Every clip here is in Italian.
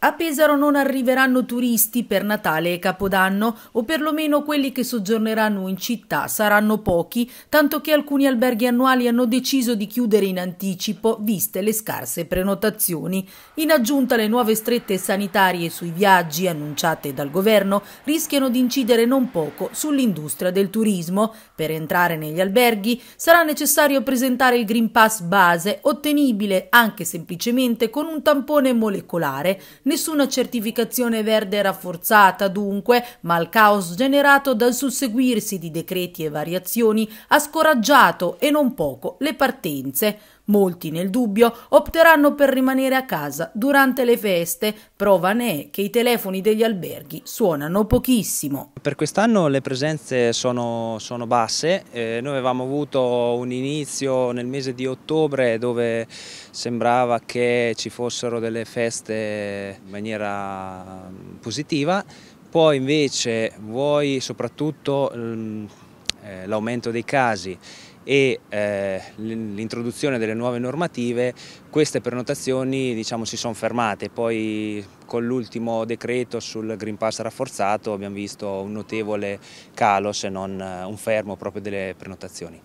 A Pesaro non arriveranno turisti per Natale e Capodanno, o perlomeno quelli che soggiorneranno in città saranno pochi, tanto che alcuni alberghi annuali hanno deciso di chiudere in anticipo, viste le scarse prenotazioni. In aggiunta le nuove strette sanitarie sui viaggi annunciate dal governo rischiano di incidere non poco sull'industria del turismo. Per entrare negli alberghi sarà necessario presentare il Green Pass base, ottenibile anche semplicemente con un tampone molecolare Nessuna certificazione verde rafforzata, dunque, ma il caos generato dal susseguirsi di decreti e variazioni ha scoraggiato e non poco le partenze. Molti nel dubbio opteranno per rimanere a casa durante le feste, prova ne è che i telefoni degli alberghi suonano pochissimo. Per quest'anno le presenze sono, sono basse, eh, noi avevamo avuto un inizio nel mese di ottobre dove sembrava che ci fossero delle feste in maniera positiva, poi invece vuoi soprattutto eh, l'aumento dei casi e eh, l'introduzione delle nuove normative, queste prenotazioni diciamo, si sono fermate, poi con l'ultimo decreto sul Green Pass rafforzato abbiamo visto un notevole calo se non eh, un fermo proprio delle prenotazioni.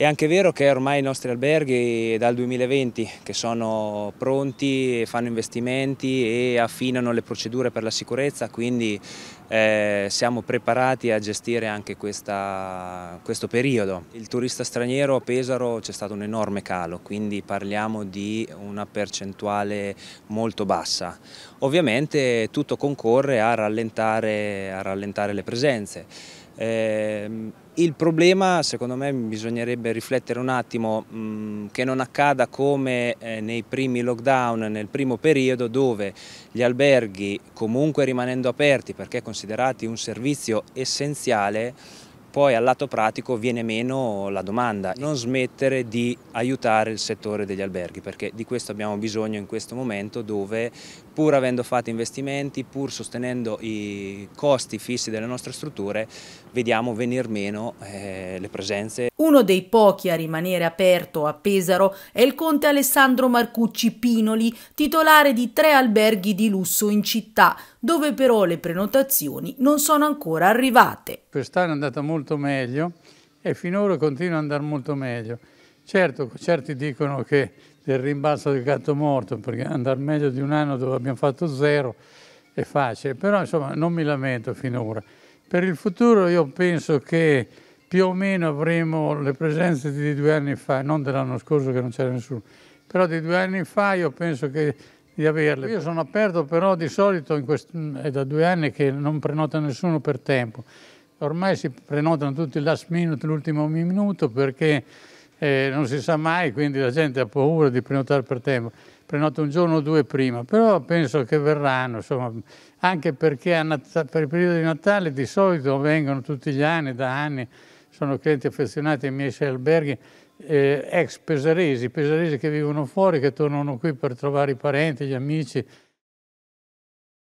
È anche vero che ormai i nostri alberghi dal 2020 che sono pronti, fanno investimenti e affinano le procedure per la sicurezza, quindi eh, siamo preparati a gestire anche questa, questo periodo. Il turista straniero a Pesaro c'è stato un enorme calo, quindi parliamo di una percentuale molto bassa. Ovviamente tutto concorre a rallentare, a rallentare le presenze. Eh, il problema secondo me bisognerebbe riflettere un attimo mh, mm, che non accada come eh, nei primi lockdown, nel primo periodo dove gli alberghi comunque rimanendo aperti perché considerati un servizio essenziale poi al lato pratico viene meno la domanda. Non smettere di aiutare il settore degli alberghi perché di questo abbiamo bisogno in questo momento dove pur avendo fatto investimenti, pur sostenendo i costi fissi delle nostre strutture, vediamo venir meno eh, le presenze uno dei pochi a rimanere aperto a Pesaro è il conte Alessandro Marcucci Pinoli, titolare di tre alberghi di lusso in città, dove però le prenotazioni non sono ancora arrivate. Quest'anno è andata molto meglio e finora continua ad andare molto meglio. Certo, certi dicono che del rimbalzo del gatto morto, perché andare meglio di un anno dove abbiamo fatto zero è facile, però insomma non mi lamento finora. Per il futuro io penso che più o meno avremo le presenze di due anni fa, non dell'anno scorso che non c'era nessuno, però di due anni fa io penso che di averle. Io sono aperto però di solito, è da due anni che non prenota nessuno per tempo, ormai si prenotano tutti il last minute, l'ultimo minuto perché eh, non si sa mai, quindi la gente ha paura di prenotare per tempo. Prenota un giorno o due prima, però penso che verranno, insomma, anche perché per il periodo di Natale di solito vengono tutti gli anni, da anni, sono clienti affezionati ai miei sei alberghi, eh, ex pesaresi, pesaresi che vivono fuori, che tornano qui per trovare i parenti, gli amici,